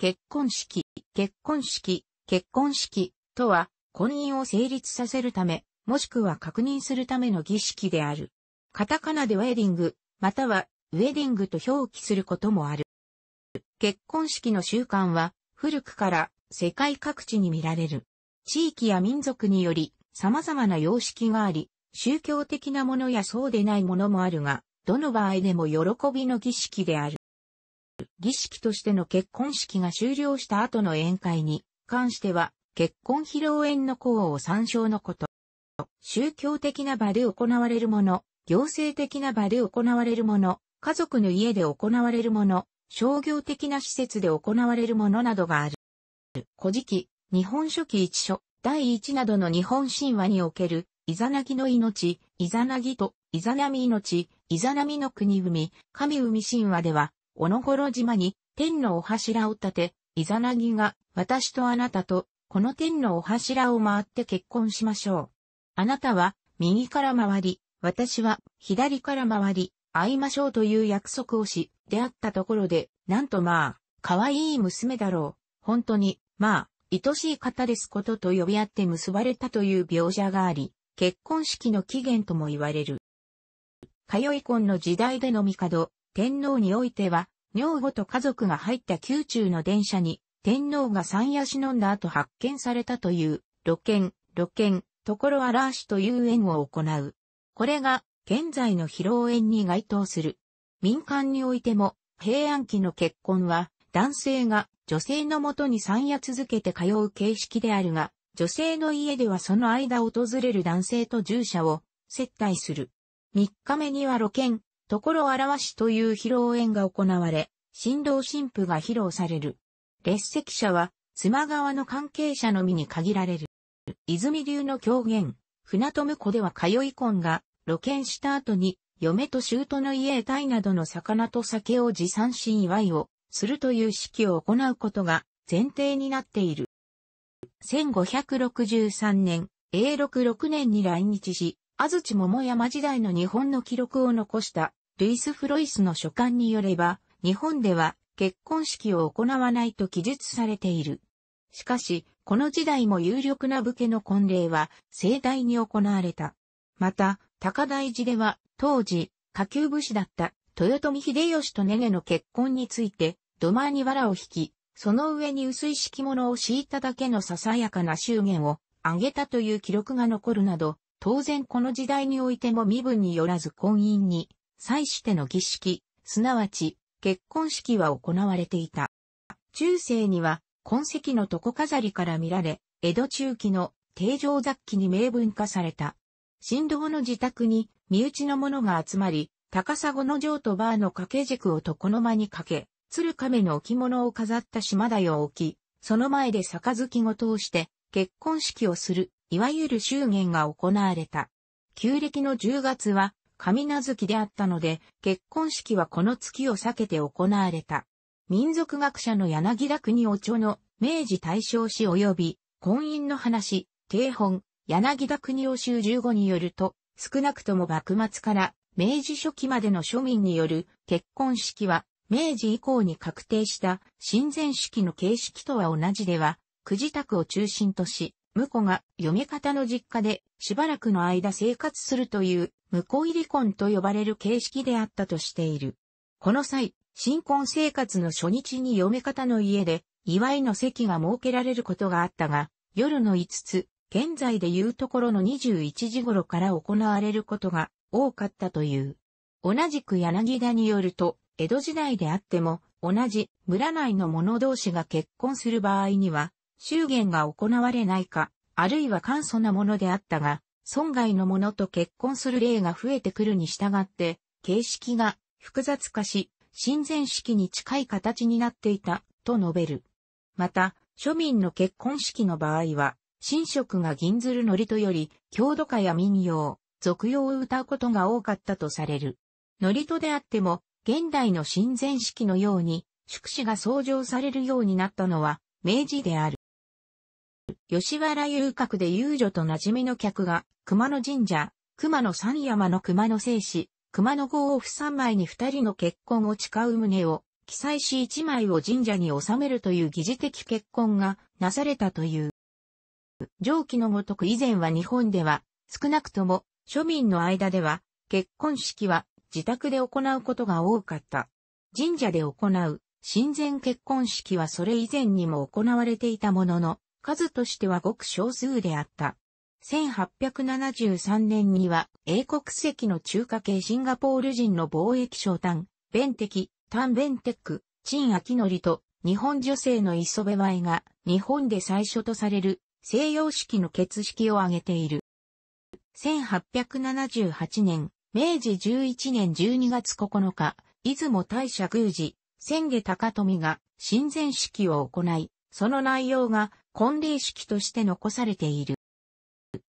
結婚式、結婚式、結婚式とは婚姻を成立させるため、もしくは確認するための儀式である。カタカナでウェディング、またはウェディングと表記することもある。結婚式の習慣は古くから世界各地に見られる。地域や民族により様々な様式があり、宗教的なものやそうでないものもあるが、どの場合でも喜びの儀式である。儀式としての結婚式が終了した後の宴会に関しては、結婚披露宴の功を参照のこと。宗教的な場で行われるもの、行政的な場で行われるもの、家族の家で行われるもの、商業的な施設で行われるものなどがある。古事記、日本書紀一書、第一などの日本神話における、イザナギの命、イザナギと、イザナミ命、イザナミの国組、神海神話では、小野幌島に天のお柱を立て、イザナギが私とあなたとこの天のお柱を回って結婚しましょう。あなたは右から回り、私は左から回り、会いましょうという約束をし、出会ったところで、なんとまあ、可愛い娘だろう。本当に、まあ、愛しい方ですことと呼び合って結ばれたという描写があり、結婚式の起源とも言われる。通い婚の時代での帝、天皇においては、女房と家族が入った宮中の電車に、天皇が三夜忍んだ後発見されたという、露見、露見、ところあらしという縁を行う。これが、現在の披露縁に該当する。民間においても、平安期の結婚は、男性が女性のもとに三夜続けて通う形式であるが、女性の家ではその間訪れる男性と従者を接待する。三日目には露見、ところあらわしという披露宴が行われ、新郎新婦が披露される。列席者は、妻側の関係者のみに限られる。泉流の狂言、船友子では通い婚が露見した後に、嫁と舅の家へ鯛などの魚と酒を持参し祝いをするという式を行うことが前提になっている。1563年、永禄6年に来日し、安土桃山時代の日本の記録を残したルイス・フロイスの書簡によれば、日本では結婚式を行わないと記述されている。しかし、この時代も有力な武家の婚礼は盛大に行われた。また、高台寺では、当時、下級武士だった豊臣秀吉とネネの結婚について、土間に藁を引き、その上に薄い敷物を敷いただけのささやかな祝言を挙げたという記録が残るなど、当然この時代においても身分によらず婚姻に祭しての儀式、すなわち結婚式は行われていた。中世には痕跡の床飾りから見られ、江戸中期の定常雑記に明文化された。新道の自宅に身内の者が集まり、高砂の城とバーの掛け軸を床の間にかけ、鶴亀の置物を飾った島田を置き、その前で杯を通をして結婚式をする、いわゆる祝言が行われた。旧暦の10月は神名月であったので、結婚式はこの月を避けて行われた。民族学者の柳田国お著の明治大正史及び婚姻の話、定本、柳田国お集15によると、少なくとも幕末から明治初期までの庶民による結婚式は、明治以降に確定した親善式の形式とは同じでは、くじ宅を中心とし、婿が嫁方の実家でしばらくの間生活するという婿入り婚と呼ばれる形式であったとしている。この際、新婚生活の初日に嫁方の家で祝いの席が設けられることがあったが、夜の5つ、現在でいうところの21時頃から行われることが多かったという。同じく柳田によると、江戸時代であっても、同じ村内の者同士が結婚する場合には、祝言が行われないか、あるいは簡素なものであったが、損害のものと結婚する例が増えてくるに従って、形式が複雑化し、親善式に近い形になっていた、と述べる。また、庶民の結婚式の場合は、神職が銀ずるのりとより、郷土歌や民謡、俗謡を歌うことが多かったとされる。のりとであっても、現代の親善式のように、祝詞が創上されるようになったのは、明治である。吉原遊郭で遊女と馴染みの客が、熊野神社、熊野三山の熊野聖子、熊野豪を三枚に二人の結婚を誓う旨を、記載し一枚を神社に収めるという疑似的結婚がなされたという。上記のごとく以前は日本では、少なくとも庶民の間では、結婚式は自宅で行うことが多かった。神社で行う、神前結婚式はそれ以前にも行われていたものの、数としてはごく少数であった。1873年には英国籍の中華系シンガポール人の貿易商丹、ベンテキ、タンベンテック、チン・アキノリと日本女性の磯部舞が日本で最初とされる西洋式の結式を挙げている。1878年、明治11年12月9日、出雲大社宮司、千下高富が親善式を行い、その内容が婚礼式として残されている。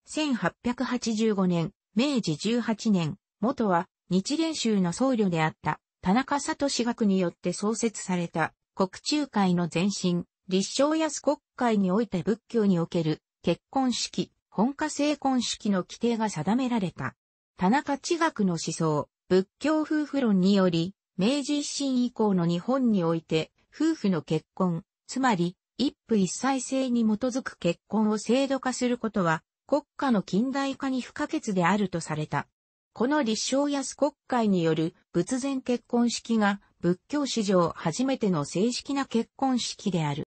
1885年、明治18年、元は日蓮宗の僧侶であった田中聡学によって創設された国中会の前身、立正安国会において仏教における結婚式、本家成婚式の規定が定められた。田中地学の思想、仏教夫婦論により、明治維新以降の日本において、夫婦の結婚、つまり一夫一妻制に基づく結婚を制度化することは、国家の近代化に不可欠であるとされた。この立正安国会による仏前結婚式が仏教史上初めての正式な結婚式である。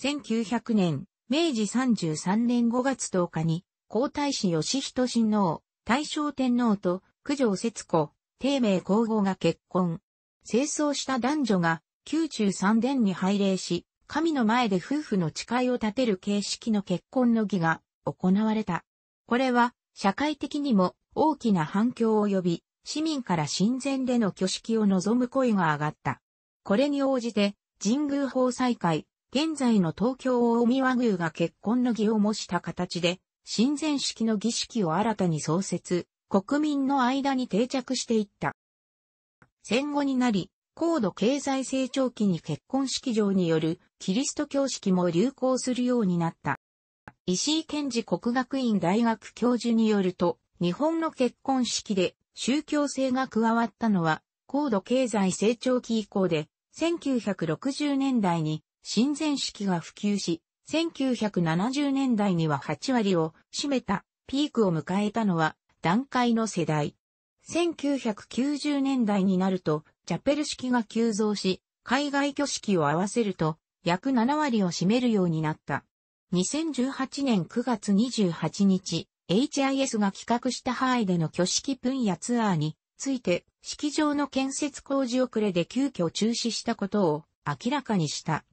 1900年、明治33年5月10日に、皇太子義人親王、大正天皇と九条節子、帝名皇后が結婚。清掃した男女が宮中三殿に拝礼し、神の前で夫婦の誓いを立てる形式の結婚の儀が行われた。これは社会的にも大きな反響を呼び、市民から神前での挙式を望む声が上がった。これに応じて神宮法裁会、現在の東京大宮和宮が結婚の儀を模した形で、神前式の儀式を新たに創設、国民の間に定着していった。戦後になり、高度経済成長期に結婚式場によるキリスト教式も流行するようになった。石井健治国学院大学教授によると、日本の結婚式で宗教性が加わったのは高度経済成長期以降で、1960年代に親善式が普及し、1970年代には8割を占めたピークを迎えたのは団塊の世代。1990年代になるとチャペル式が急増し、海外挙式を合わせると約7割を占めるようになった。2018年9月28日、HIS が企画した範囲での挙式分野ツアーについて、式場の建設工事遅れで急遽中止したことを明らかにした。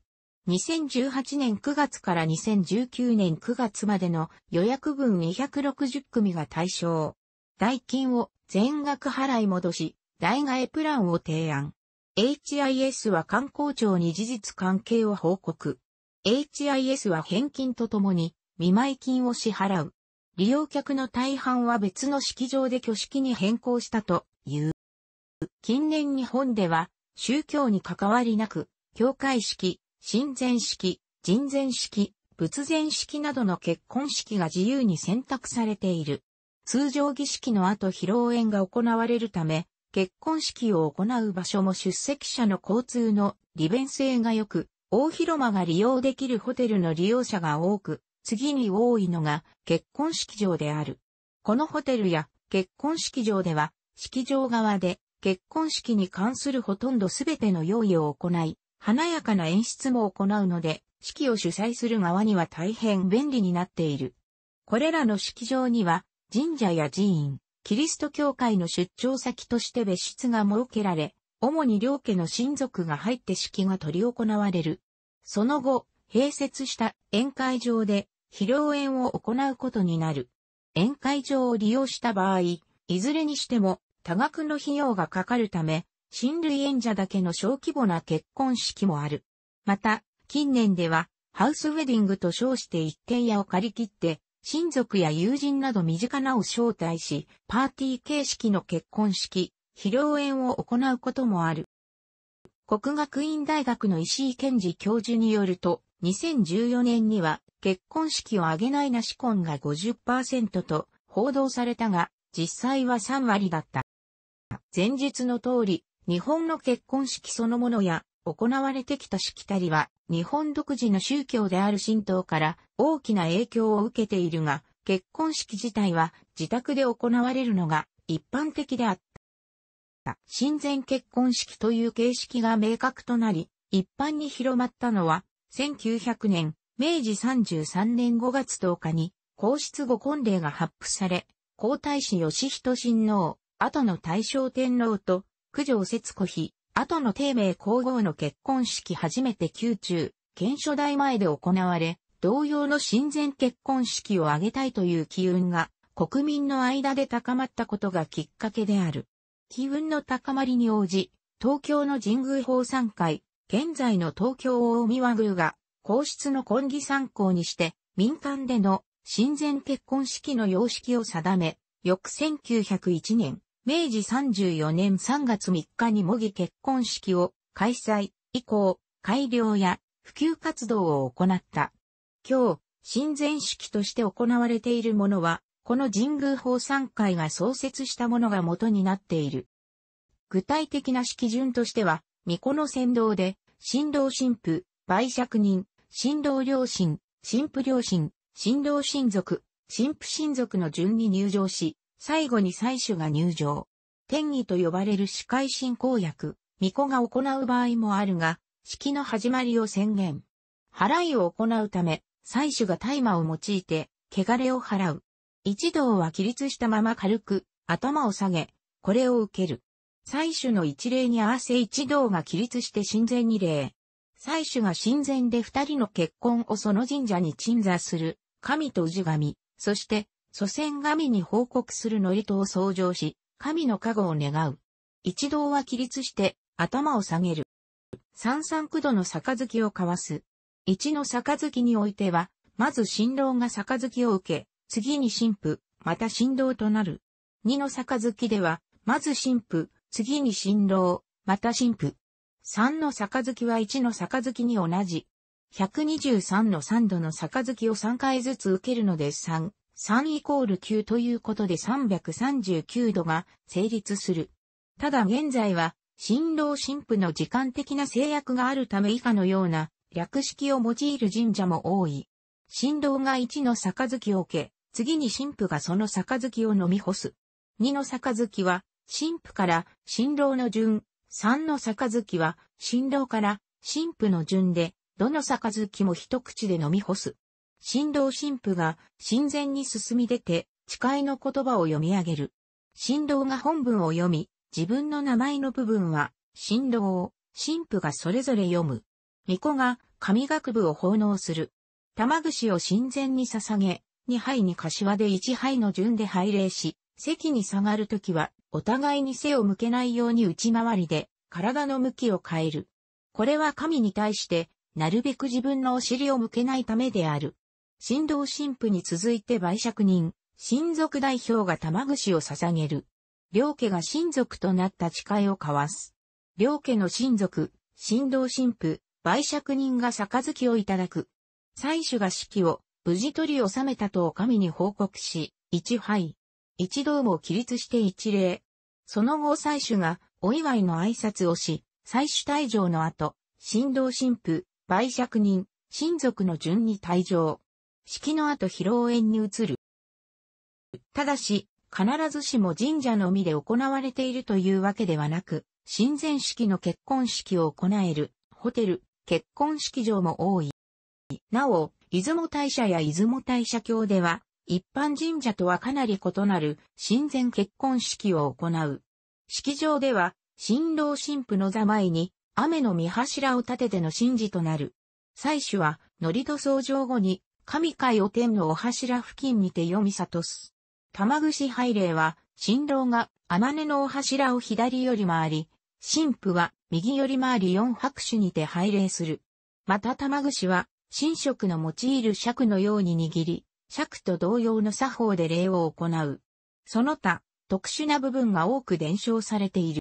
2018年9月から2019年9月までの予約分260組が対象。代金を全額払い戻し、代替えプランを提案。HIS は観光庁に事実関係を報告。HIS は返金とともに見舞金を支払う。利用客の大半は別の式場で挙式に変更したという。近年日本では宗教に関わりなく、教会式、親善式、人前式、仏前式などの結婚式が自由に選択されている。通常儀式の後披露宴が行われるため、結婚式を行う場所も出席者の交通の利便性が良く、大広間が利用できるホテルの利用者が多く、次に多いのが結婚式場である。このホテルや結婚式場では、式場側で結婚式に関するほとんどすべての用意を行い、華やかな演出も行うので、式を主催する側には大変便利になっている。これらの式場には、神社や寺院、キリスト教会の出張先として別室が設けられ、主に両家の親族が入って式が執り行われる。その後、併設した宴会場で、披露宴を行うことになる。宴会場を利用した場合、いずれにしても多額の費用がかかるため、親類縁者だけの小規模な結婚式もある。また、近年では、ハウスウェディングと称して一軒家を借り切って、親族や友人など身近なを招待し、パーティー形式の結婚式、披露宴を行うこともある。国学院大学の石井健治教授によると、2014年には結婚式を挙げないなし婚が50%と報道されたが、実際は3割だった。前述の通り、日本の結婚式そのものや行われてきたしきたりは、日本独自の宗教である神道から大きな影響を受けているが、結婚式自体は自宅で行われるのが一般的であった。親善結婚式という形式が明確となり、一般に広まったのは、1900年、明治33年5月10日に、皇室御婚礼が発布され、皇太子義人親王、後の大正天皇と、九条節子妃、後の帝名皇后の結婚式初めて宮中、検書代前で行われ、同様の親善結婚式を挙げたいという機運が国民の間で高まったことがきっかけである。機運の高まりに応じ、東京の神宮法参会、現在の東京大宮宮が、皇室の婚儀参考にして、民間での親善結婚式の様式を定め、翌1901年、明治34年3月3日に模擬結婚式を開催以降、改良や普及活動を行った。今日、親善式として行われているものは、この神宮法参会が創設したものが元になっている。具体的な式順としては、巫女の先導で、新郎新婦、売借人、新郎両親、新婦両親、新郎親族、新婦親族の順に入場し、最後に採取が入場。天義と呼ばれる司会進行役、巫女が行う場合もあるが、式の始まりを宣言。払いを行うため、採取が大麻を用いて、汚れを払う。一同は起立したまま軽く、頭を下げ、これを受ける。採取の一例に合わせ一同が起立して神前二例。採取が神前で二人の結婚をその神社に鎮座する、神と氏神、そして祖先神に報告する祝詞を創上し、神の加護を願う。一同は起立して、頭を下げる。三三九度の杯を交わす。一の杯においては、まず新郎が杯を受け、次に神父、また新郎となる。二の杯では、まず神父、次に新郎、また神父。三の杯は一の杯に同じ。123の三度の杯を三回ずつ受けるので三3イコール9ということで339度が成立する。ただ現在は、新郎新婦の時間的な制約があるため以下のような略式を用いる神社も多い。新郎が1の杯を受け、次に新婦がその杯を飲み干す。2の杯は、新婦から新郎の順。3の杯は、新郎から新婦の順で、どの杯も一口で飲み干す。新郎新婦が神前に進み出て誓いの言葉を読み上げる。新郎が本文を読み、自分の名前の部分は、新郎を、新婦がそれぞれ読む。巫女が神学部を奉納する。玉串を神前に捧げ、二杯に柏で一杯の順で拝礼し、席に下がるときは、お互いに背を向けないように内回りで、体の向きを変える。これは神に対して、なるべく自分のお尻を向けないためである。新郎新婦に続いて売借人、親族代表が玉串を捧げる。両家が親族となった誓いを交わす。両家の親族、新郎新婦、売借人が杯をいただく。祭主が式を無事取り収めたと神に報告し、一杯、一同も起立して一礼。その後祭主がお祝いの挨拶をし、祭主退場の後、新郎新婦、売借人、親族の順に退場。式の後披露宴に移る。ただし、必ずしも神社のみで行われているというわけではなく、親善式の結婚式を行える、ホテル、結婚式場も多い。なお、出雲大社や出雲大社教では、一般神社とはかなり異なる、親善結婚式を行う。式場では、新郎新婦の座前に、雨の見柱を立てての神事となる。祭祀は、祝詞相乗後に、神会お天のお柱付近にて読み悟す。玉串拝礼は、新郎が、天音のお柱を左より回り、神父は、右より回り四拍手にて拝礼する。また玉串は、神職の用いる尺のように握り、尺と同様の作法で礼を行う。その他、特殊な部分が多く伝承されている。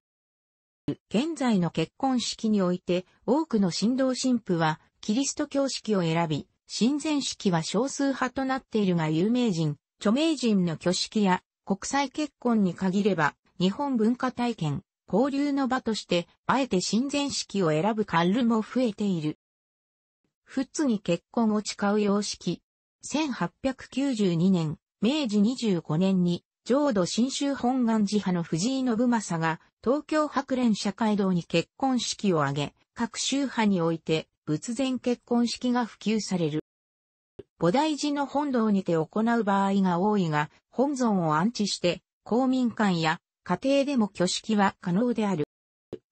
現在の結婚式において、多くの新郎新婦は、キリスト教式を選び、親善式は少数派となっているが有名人、著名人の挙式や国際結婚に限れば日本文化体験、交流の場として、あえて親善式を選ぶカールも増えている。普通に結婚を誓う様式。1892年、明治25年に、浄土真宗本願寺派の藤井信正が、東京白蓮社会堂に結婚式を挙げ、各宗派において、仏前結婚式が普及される。菩提寺の本堂にて行う場合が多いが、本尊を安置して、公民館や家庭でも挙式は可能である。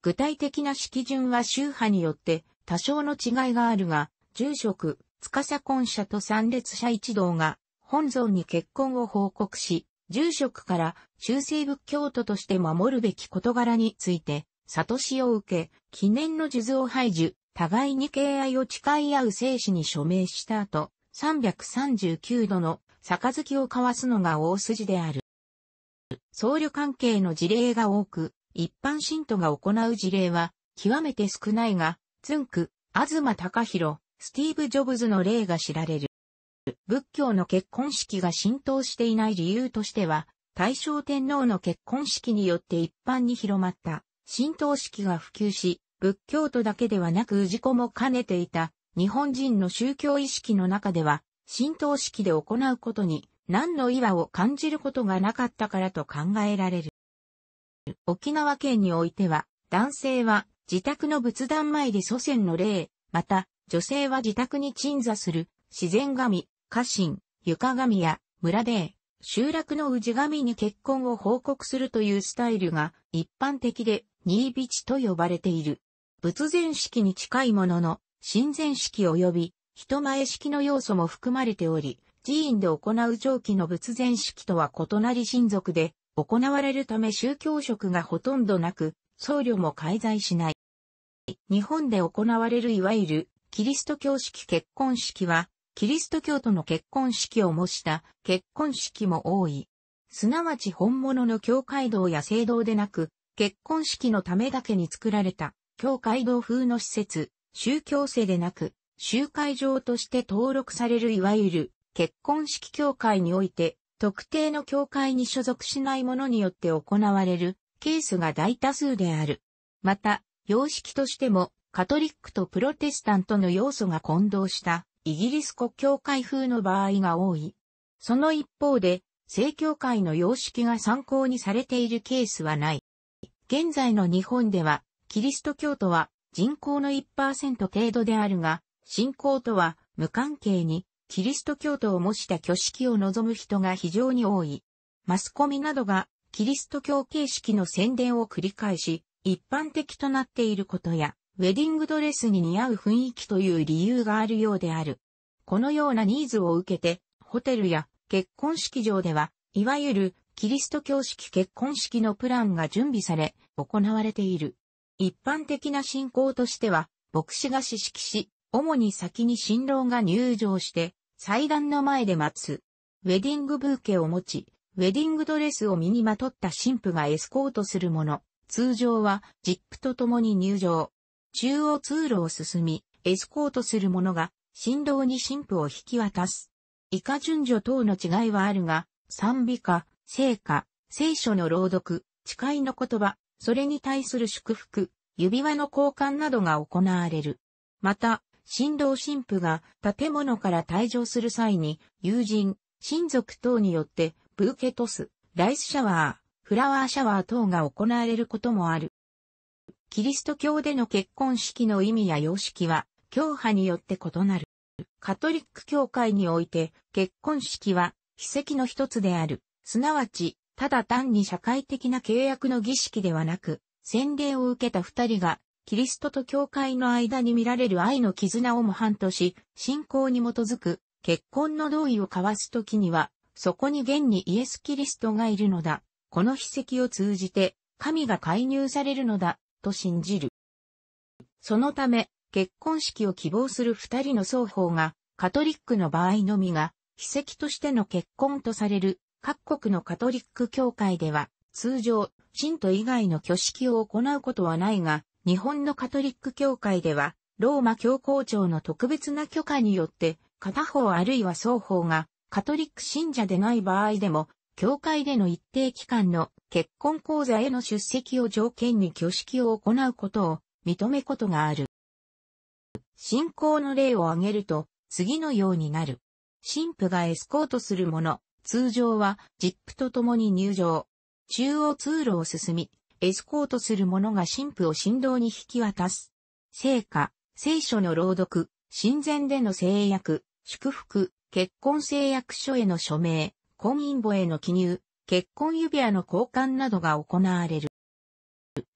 具体的な式順は宗派によって多少の違いがあるが、住職、司婚者と参列者一同が本尊に結婚を報告し、住職から中世仏教徒として守るべき事柄について、悟しを受け、記念の数珠を排除、互いに敬愛を誓い合う生死に署名した後、339度の杯を交わすのが大筋である。僧侶関係の事例が多く、一般信徒が行う事例は極めて少ないが、ツンク、東隆弘、スティーブ・ジョブズの例が知られる。仏教の結婚式が浸透していない理由としては、大正天皇の結婚式によって一般に広まった、浸透式が普及し、仏教徒だけではなく氏子も兼ねていた日本人の宗教意識の中では、神道式で行うことに何の違和を感じることがなかったからと考えられる。沖縄県においては、男性は自宅の仏壇前で祖先の霊、また女性は自宅に鎮座する自然神、家臣、床神や村で集落の氏神に結婚を報告するというスタイルが一般的で、ニービチと呼ばれている。仏前式に近いものの、神前式及び人前式の要素も含まれており、寺院で行う上記の仏前式とは異なり親族で行われるため宗教職がほとんどなく、僧侶も介在しない。日本で行われるいわゆるキリスト教式結婚式は、キリスト教徒の結婚式を模した結婚式も多い。すなわち本物の教会道や聖堂でなく、結婚式のためだけに作られた教会堂風の施設、宗教性でなく、集会場として登録されるいわゆる結婚式教会において、特定の教会に所属しない者によって行われるケースが大多数である。また、様式としても、カトリックとプロテスタントの要素が混同したイギリス国教会風の場合が多い。その一方で、正教会の様式が参考にされているケースはない。現在の日本では、キリスト教徒は人口の1%程度であるが、信仰とは無関係にキリスト教徒を模した挙式を望む人が非常に多い。マスコミなどがキリスト教形式の宣伝を繰り返し、一般的となっていることや、ウェディングドレスに似合う雰囲気という理由があるようである。このようなニーズを受けて、ホテルや結婚式場では、いわゆるキリスト教式結婚式のプランが準備され、行われている。一般的な信仰としては、牧師が指式し、主に先に新郎が入場して、祭壇の前で待つ。ウェディングブーケを持ち、ウェディングドレスを身にまとった神父がエスコートするもの。通常は、ジップと共に入場。中央通路を進み、エスコートする者が、新郎に神父を引き渡す。以下順序等の違いはあるが、賛美歌、聖歌、聖書の朗読、誓いの言葉、それに対する祝福、指輪の交換などが行われる。また、新郎新婦が建物から退場する際に、友人、親族等によって、ブーケトス、ライスシャワー、フラワーシャワー等が行われることもある。キリスト教での結婚式の意味や様式は、教派によって異なる。カトリック教会において、結婚式は、秘跡の一つである。すなわち、ただ単に社会的な契約の儀式ではなく、洗礼を受けた二人が、キリストと教会の間に見られる愛の絆を模範とし、信仰に基づく結婚の同意を交わすときには、そこに現にイエス・キリストがいるのだ。この筆跡を通じて、神が介入されるのだ、と信じる。そのため、結婚式を希望する二人の双方が、カトリックの場合のみが、秘跡としての結婚とされる各国のカトリック教会では、通常、信徒以外の挙式を行うことはないが、日本のカトリック教会では、ローマ教皇庁の特別な許可によって、片方あるいは双方が、カトリック信者でない場合でも、教会での一定期間の結婚講座への出席を条件に挙式を行うことを認めことがある。信仰の例を挙げると、次のようになる。神父がエスコートするもの、通常はジップと共に入場。中央通路を進み、エスコートする者が神父を神道に引き渡す。聖歌、聖書の朗読、神前での制約、祝福、結婚誓約書への署名、婚姻簿への記入、結婚指輪の交換などが行われる。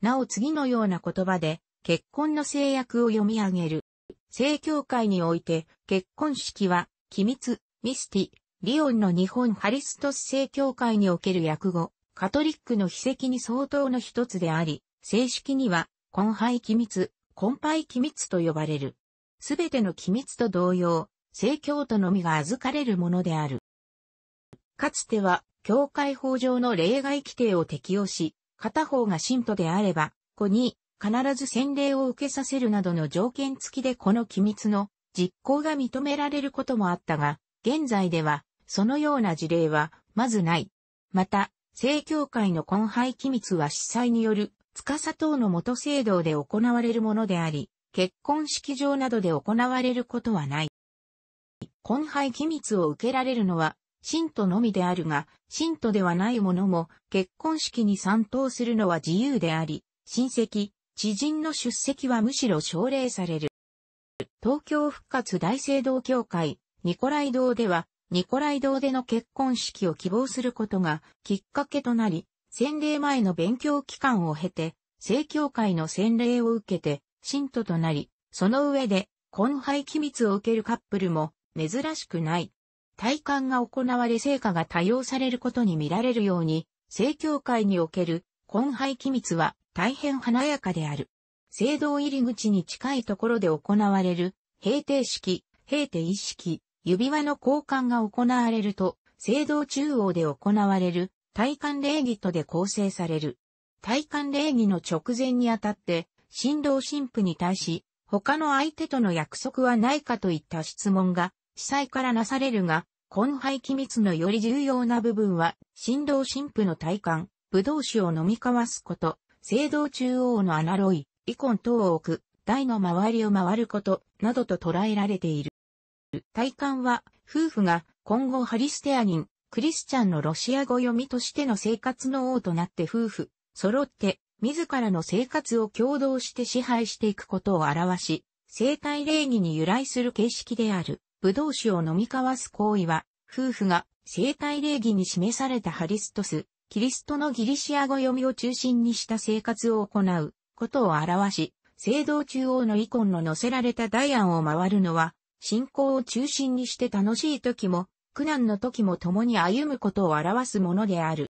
なお次のような言葉で、結婚の制約を読み上げる。聖教会において、結婚式は、機密、ミスティ、リオンの日本ハリストス正教会における訳語、カトリックの秘跡に相当の一つであり、正式には、根廃機密、根廃機密と呼ばれる。すべての機密と同様、正教徒のみが預かれるものである。かつては、教会法上の例外規定を適用し、片方が信徒であれば、子に、必ず洗礼を受けさせるなどの条件付きでこの機密の実行が認められることもあったが、現在では、そのような事例は、まずない。また、正教会の根廃機密は司祭による、司等の元制度で行われるものであり、結婚式場などで行われることはない。婚配機密を受けられるのは、信徒のみであるが、信徒ではない者も結婚式に参当するのは自由であり、親戚、知人の出席はむしろ奨励される。東京復活大聖堂教会、ニコライ堂では、ニコライ堂での結婚式を希望することがきっかけとなり、洗礼前の勉強期間を経て、正教会の洗礼を受けて、信徒となり、その上で、婚配機密を受けるカップルも珍しくない。体感が行われ成果が多用されることに見られるように、正教会における婚配機密は大変華やかである。聖堂入り口に近いところで行われる、閉廷式、閉廷意識、指輪の交換が行われると、聖堂中央で行われる、体感礼儀とで構成される。体感礼儀の直前にあたって、新郎新婦に対し、他の相手との約束はないかといった質問が、司祭からなされるが、婚配機密のより重要な部分は、新郎新婦の体感、武道酒を飲み交わすこと、聖堂中央のアナロイ、イコン等を置く、台の周りを回ること、などと捉えられている。体感は、夫婦が今後ハリステア人、クリスチャンのロシア語読みとしての生活の王となって夫婦、揃って、自らの生活を共同して支配していくことを表し、生体礼儀に由来する形式である、葡萄酒を飲み交わす行為は、夫婦が生体礼儀に示されたハリストス、キリストのギリシア語読みを中心にした生活を行うことを表し、聖堂中央のイコンの乗せられたダイアンを回るのは、信仰を中心にして楽しい時も、苦難の時も共に歩むことを表すものである。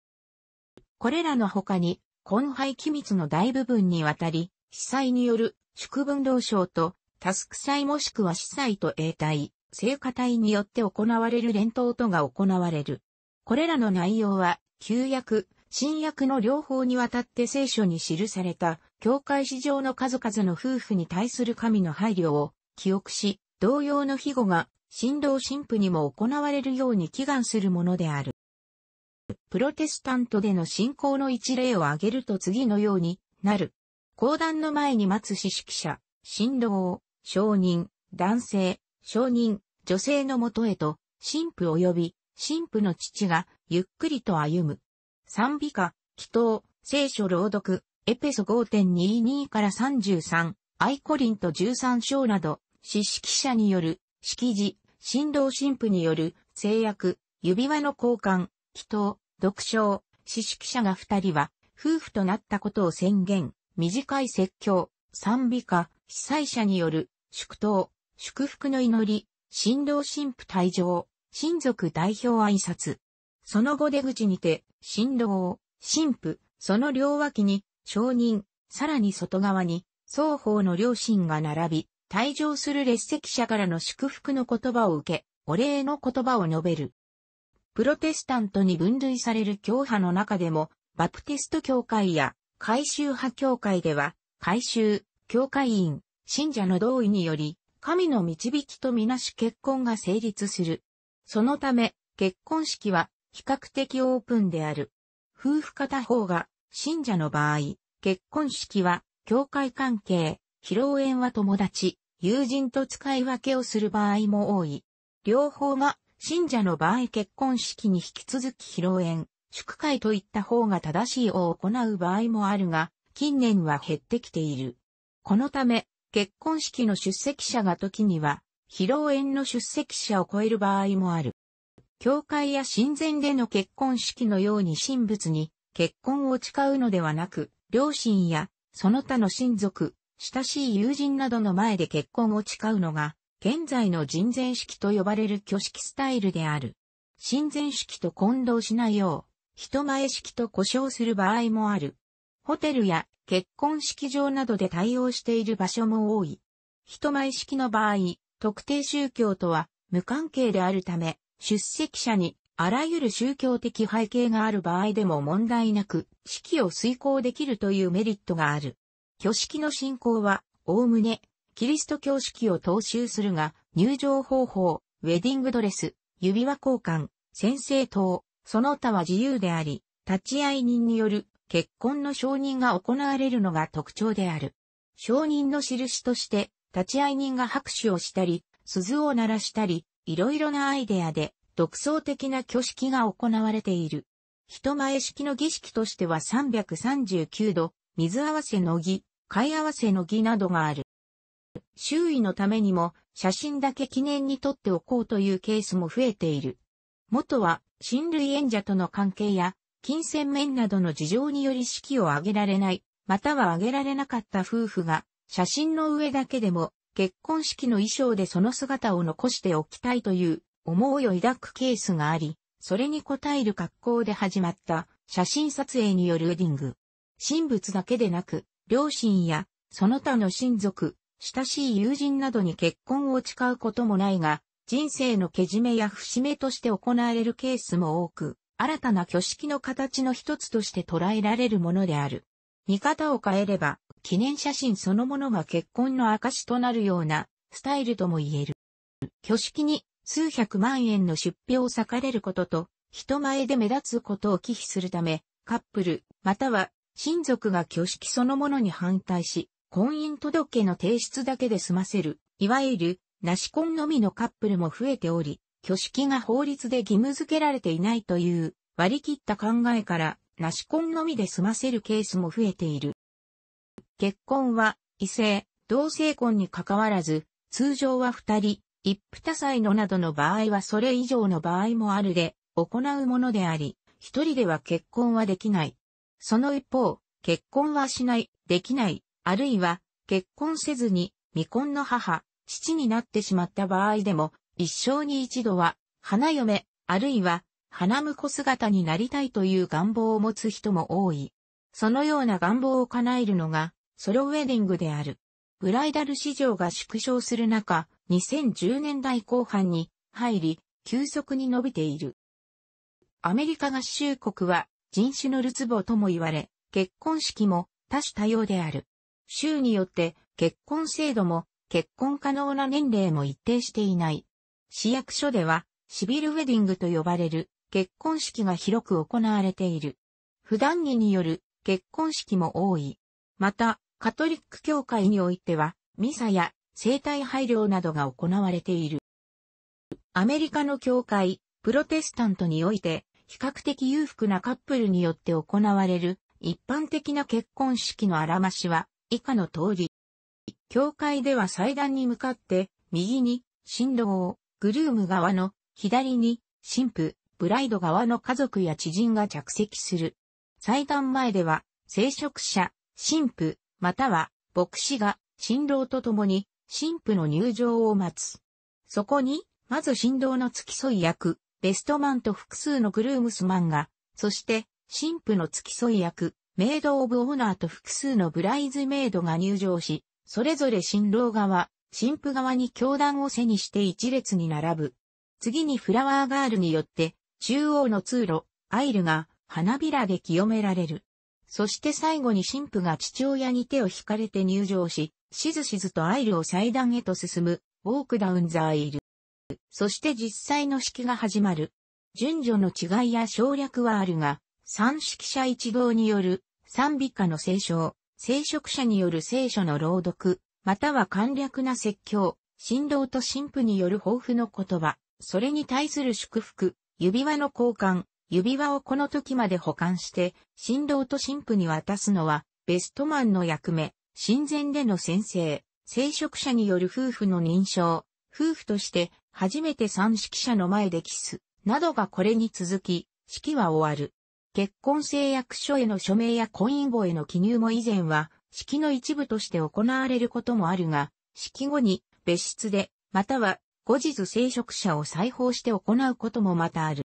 これらの他に、根廃機密の大部分にわたり、司祭による祝文道章と、タスク祭もしくは司祭と永代、聖火隊によって行われる連投とが行われる。これらの内容は、旧約、新約の両方にわたって聖書に記された、教会史上の数々の夫婦に対する神の配慮を記憶し、同様の庇護が、新郎新婦にも行われるように祈願するものである。プロテスタントでの信仰の一例を挙げると次のようになる。講談の前に待つ指揮者、新郎、証人、男性、証人、女性のもとへと、神父及び、神父の父が、ゆっくりと歩む。賛美歌、祈祷、聖書朗読、エペソ5.22から33、アイコリント13章など、指揮者による、式辞、新郎新婦による、制約、指輪の交換、祈祷、読書、指揮者が二人は、夫婦となったことを宣言、短い説教、賛美歌、被災者による、祝祷、祝福の祈り、新郎新婦退場、親族代表挨拶。その後出口にて、新郎、新婦、その両脇に、承認、さらに外側に、双方の両親が並び、退場する列席者からの祝福の言葉を受け、お礼の言葉を述べる。プロテスタントに分類される教派の中でも、バプテスト教会や改宗派教会では、改宗、教会員、信者の同意により、神の導きとみなし結婚が成立する。そのため、結婚式は比較的オープンである。夫婦片方が信者の場合、結婚式は教会関係、披露宴は友達、友人と使い分けをする場合も多い。両方が信者の場合結婚式に引き続き披露宴、祝会といった方が正しいを行う場合もあるが、近年は減ってきている。このため、結婚式の出席者が時には、披露宴の出席者を超える場合もある。教会や神前での結婚式のように神仏に結婚を誓うのではなく、両親やその他の親族、親しい友人などの前で結婚を誓うのが、現在の人前式と呼ばれる挙式スタイルである。親善式と混同しないよう、人前式と呼称する場合もある。ホテルや結婚式場などで対応している場所も多い。人前式の場合、特定宗教とは無関係であるため、出席者にあらゆる宗教的背景がある場合でも問題なく式を遂行できるというメリットがある。挙式の信仰は、おおむね、キリスト教式を踏襲するが、入場方法、ウェディングドレス、指輪交換、先生等、その他は自由であり、立ち会い人による結婚の承認が行われるのが特徴である。承認の印として、立ち会い人が拍手をしたり、鈴を鳴らしたり、いろいろなアイデアで、独創的な挙式が行われている。人前式の儀式としては339度、水合わせの儀、い合わせの儀などがある。周囲のためにも写真だけ記念に撮っておこうというケースも増えている。元は親類縁者との関係や金銭面などの事情により式を挙げられない、または挙げられなかった夫婦が写真の上だけでも結婚式の衣装でその姿を残しておきたいという思いを抱くケースがあり、それに応える格好で始まった写真撮影によるウェディング。神仏だけでなく、両親や、その他の親族、親しい友人などに結婚を誓うこともないが、人生のけじめや節目として行われるケースも多く、新たな挙式の形の一つとして捉えられるものである。見方を変えれば、記念写真そのものが結婚の証となるようなスタイルとも言える。挙式に数百万円の出費を割かれることと、人前で目立つことを忌避するため、カップル、または親族が挙式そのものに反対し、婚姻届の提出だけで済ませる、いわゆる、なし婚のみのカップルも増えており、挙式が法律で義務付けられていないという割り切った考えから、なし婚のみで済ませるケースも増えている。結婚は、異性、同性婚に関わらず、通常は二人、一夫多妻のなどの場合はそれ以上の場合もあるで、行うものであり、一人では結婚はできない。その一方、結婚はしない、できない、あるいは、結婚せずに、未婚の母、父になってしまった場合でも、一生に一度は、花嫁、あるいは、花婿姿になりたいという願望を持つ人も多い。そのような願望を叶えるのが、ソロウェディングである。ブライダル市場が縮小する中、2010年代後半に入り、急速に伸びている。アメリカ合衆国は人種のるつぼとも言われ、結婚式も多種多様である。州によって結婚制度も結婚可能な年齢も一定していない。市役所ではシビルウェディングと呼ばれる結婚式が広く行われている。普段着による結婚式も多い。また、カトリック教会においては、ミサや生体配慮などが行われている。アメリカの教会、プロテスタントにおいて、比較的裕福なカップルによって行われる一般的な結婚式のあらましは以下の通り。教会では祭壇に向かって右に新郎を、グルーム側の左に新婦、ブライド側の家族や知人が着席する。祭壇前では聖職者、神父、または牧師が新郎と共に神父の入場を待つ。そこに、まず新郎の付き添い役、ベストマンと複数のグルームスマンが、そして、神父の付き添い役、メイド・オブ・オーナーと複数のブライズメイドが入場し、それぞれ新郎側、神父側に教団を背にして一列に並ぶ。次にフラワーガールによって、中央の通路、アイルが花びらで清められる。そして最後に神父が父親に手を引かれて入場し、しずしずとアイルを祭壇へと進む、ウォークダウンザーイル。そして実際の式が始まる。順序の違いや省略はあるが、三式者一同による賛美歌の聖書、聖職者による聖書の朗読、または簡略な説教、神道と神父による抱負の言葉、それに対する祝福、指輪の交換、指輪をこの時まで保管して、神道と神父に渡すのは、ベストマンの役目、神前での先生、聖職者による夫婦の認証、夫婦として初めて三式者の前でキス、などがこれに続き、式は終わる。結婚誓約書への署名や婚姻簿への記入も以前は、式の一部として行われることもあるが、式後に別室で、または後日聖職者を裁縫して行うこともまたある。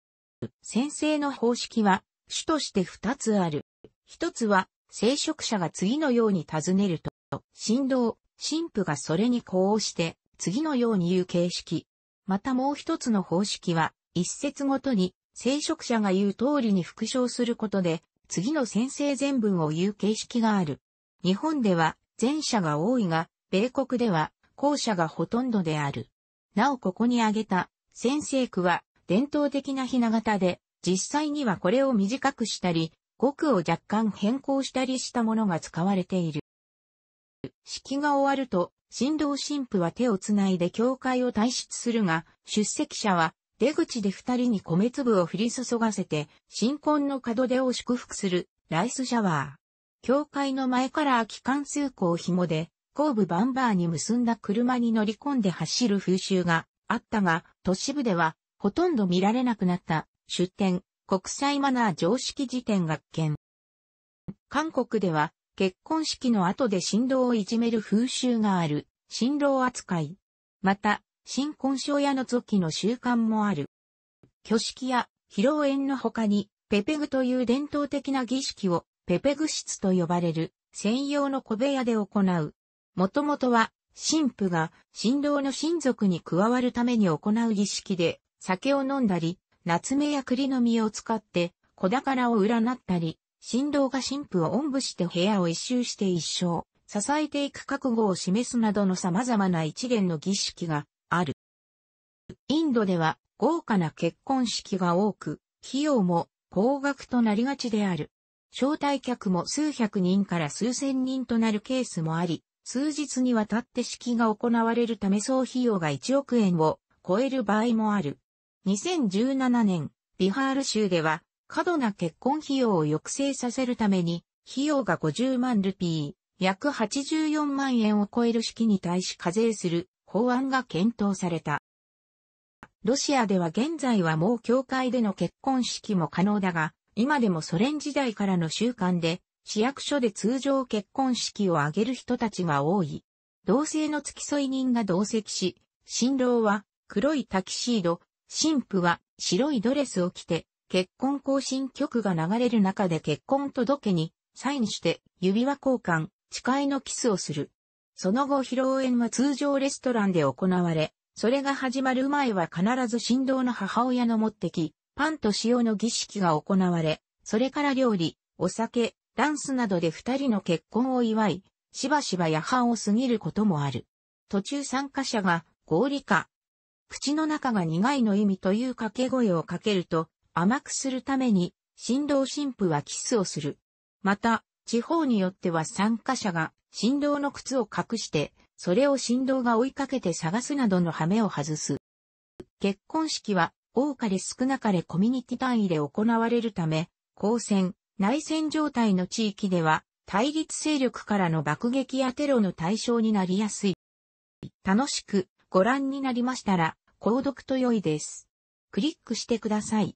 先生の方式は、主として二つある。一つは、聖職者が次のように尋ねると、神道、神父がそれに呼応して、次のように言う形式。またもう一つの方式は、一節ごとに、聖職者が言う通りに復唱することで、次の先生全文を言う形式がある。日本では、前者が多いが、米国では、後者がほとんどである。なおここに挙げた、先生句は、伝統的なひな形で、実際にはこれを短くしたり、語句を若干変更したりしたものが使われている。式が終わると、新郎新婦は手をつないで教会を退出するが、出席者は出口で二人に米粒を降り注がせて、新婚の門出を祝福する、ライスシャワー。教会の前からき缶、通行紐で、後部バンバーに結んだ車に乗り込んで走る風習があったが、都市部ではほとんど見られなくなった出典、国際マナー常識辞典学研。韓国では結婚式の後で新郎をいじめる風習がある、新郎扱い。また、新婚小屋の時の習慣もある。挙式や披露宴の他に、ペペグという伝統的な儀式を、ペペグ室と呼ばれる、専用の小部屋で行う。もともとは、神父が新郎の親族に加わるために行う儀式で、酒を飲んだり、夏目や栗の実を使って、小宝を占ったり、新郎が新婦をおんぶして部屋を一周して一生、支えていく覚悟を示すなどの様々な一連の儀式がある。インドでは豪華な結婚式が多く、費用も高額となりがちである。招待客も数百人から数千人となるケースもあり、数日にわたって式が行われるため総費用が1億円を超える場合もある。2017年、ビハール州では過度な結婚費用を抑制させるために、費用が50万ルピー、約84万円を超える式に対し課税する法案が検討された。ロシアでは現在はもう教会での結婚式も可能だが、今でもソ連時代からの習慣で、市役所で通常結婚式を挙げる人たちが多い。同性の付き添い人が同席し、新郎は黒いタキシード、新婦は白いドレスを着て、結婚更新曲が流れる中で結婚届にサインして指輪交換、誓いのキスをする。その後披露宴は通常レストランで行われ、それが始まる前は必ず振動の母親の持ってき、パンと塩の儀式が行われ、それから料理、お酒、ダンスなどで二人の結婚を祝い、しばしば夜半を過ぎることもある。途中参加者が合理化。口の中が苦いの意味という掛け声をかけると、甘くするために、新郎新婦はキスをする。また、地方によっては参加者が新郎の靴を隠して、それを新郎が追いかけて探すなどの羽目を外す。結婚式は多かれ少なかれコミュニティ単位で行われるため、公戦、内戦状態の地域では対立勢力からの爆撃やテロの対象になりやすい。楽しくご覧になりましたら、購読と良いです。クリックしてください。